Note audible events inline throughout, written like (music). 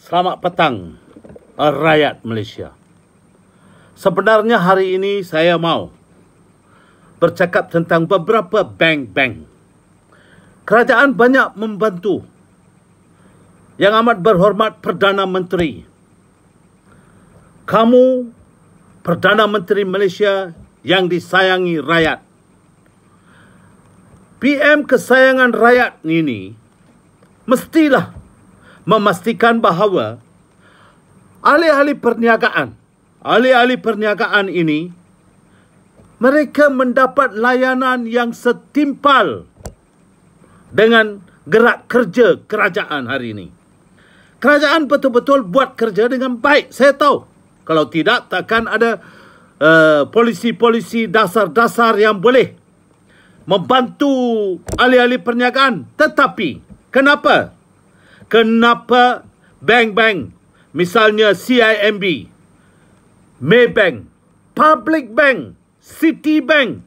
Selamat petang rakyat Malaysia. Sebenarnya hari ini saya mau bercakap tentang beberapa bank-bank. Kerajaan banyak membantu yang amat berhormat Perdana Menteri. Kamu Perdana Menteri Malaysia yang disayangi rakyat. PM kesayangan rakyat ini mestilah memastikan bahawa ahli-ahli perniagaan, ahli-ahli perniagaan ini, mereka mendapat layanan yang setimpal dengan gerak kerja kerajaan hari ini. Kerajaan betul-betul buat kerja dengan baik, saya tahu. Kalau tidak, takkan ada uh, polisi-polisi dasar-dasar yang boleh membantu ahli-ahli perniagaan. Tetapi, Kenapa? kenapa bank-bank misalnya CIMB, Maybank, Public Bank, Citibank,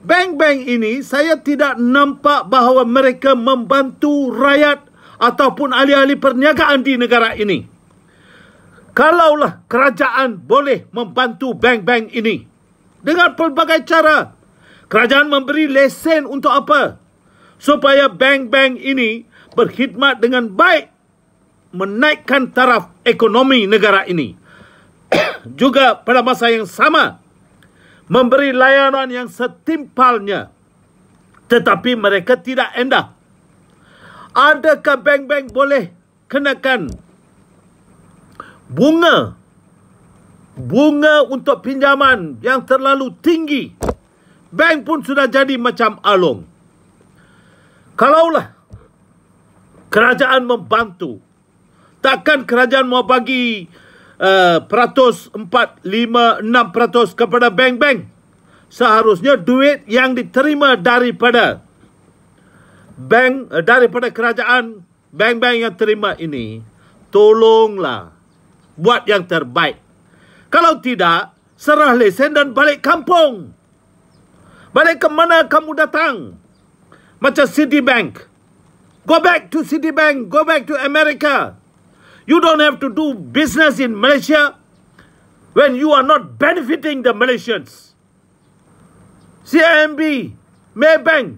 bank-bank ini saya tidak nampak bahawa mereka membantu rakyat ataupun ahli-ahli perniagaan di negara ini. Kalaulah kerajaan boleh membantu bank-bank ini dengan pelbagai cara. Kerajaan memberi lesen untuk apa? Supaya bank-bank ini berkhidmat dengan baik menaikkan taraf ekonomi negara ini. (coughs) Juga pada masa yang sama memberi layanan yang setimpalnya tetapi mereka tidak endah. Adakah bank-bank boleh kenakan bunga bunga untuk pinjaman yang terlalu tinggi? Bank pun sudah jadi macam alung. Kalaulah kerajaan membantu. Takkan kerajaan mau bagi uh, peratus empat, lima, enam peratus kepada bank-bank. Seharusnya duit yang diterima daripada bank, eh, daripada kerajaan bank-bank yang terima ini, tolonglah buat yang terbaik. Kalau tidak, serah lesen dan balik kampung. Balik ke mana kamu datang? Macam Citibank. Bank. Go back to Citibank. Go back to America. You don't have to do business in Malaysia when you are not benefiting the Malaysians. CIMB, Maybank,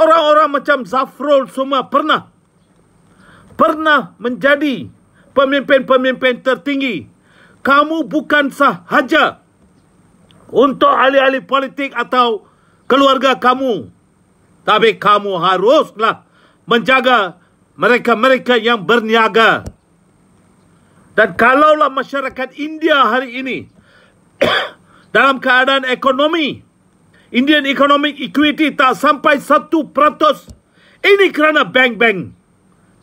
orang-orang macam Zafrol semua pernah pernah menjadi pemimpin-pemimpin tertinggi. Kamu bukan sahaja untuk ahli-ahli politik atau keluarga kamu. Tapi kamu haruslah menjaga mereka-mereka yang berniaga. Dan kalaulah masyarakat India hari ini (coughs) dalam keadaan ekonomi, Indian Economic Equity tak sampai 1%. Ini kerana bank-bank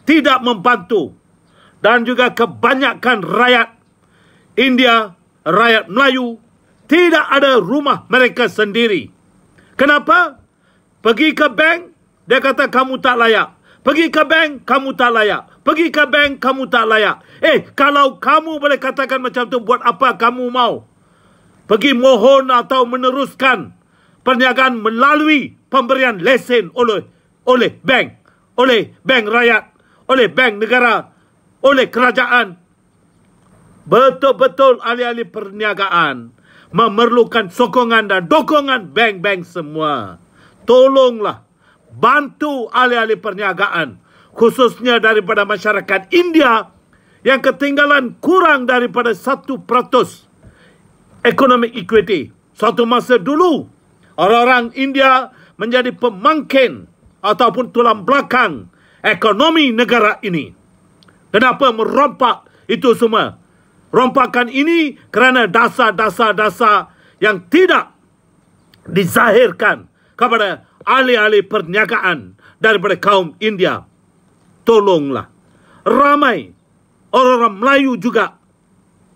tidak membantu. Dan juga kebanyakan rakyat India, rakyat Melayu, tidak ada rumah mereka sendiri. Kenapa? Pergi ke bank, dia kata kamu tak layak. Pergi ke bank, kamu tak layak. Pergi ke bank, kamu tak layak. Eh, kalau kamu boleh katakan macam tu, buat apa kamu mau? Pergi mohon atau meneruskan perniagaan melalui pemberian lesen oleh oleh bank. Oleh bank rakyat. Oleh bank negara. Oleh kerajaan. Betul-betul ahli-ahli perniagaan memerlukan sokongan dan dokongan bank-bank semua. Tolonglah bantu ahli-ahli perniagaan khususnya daripada masyarakat India yang ketinggalan kurang daripada 1% ekonomi equity. Suatu masa dulu, orang-orang India menjadi pemangkin ataupun tulang belakang ekonomi negara ini. Kenapa merompak itu semua? Rompakan ini kerana dasar-dasar-dasar yang tidak dizahirkan kepada ahli-ahli perniagaan daripada kaum India. Tolonglah. Ramai orang-orang Melayu juga.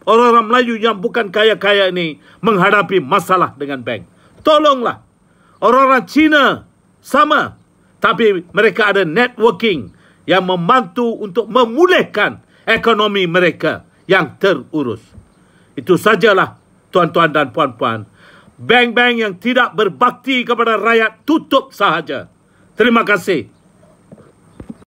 Orang-orang Melayu yang bukan kaya-kaya ini menghadapi masalah dengan bank. Tolonglah. Orang-orang Cina sama. Tapi mereka ada networking yang membantu untuk memulihkan ekonomi mereka yang terurus. Itu sajalah tuan-tuan dan puan-puan bank-bank yang tidak berbakti kepada rakyat tutup sahaja. Terima kasih.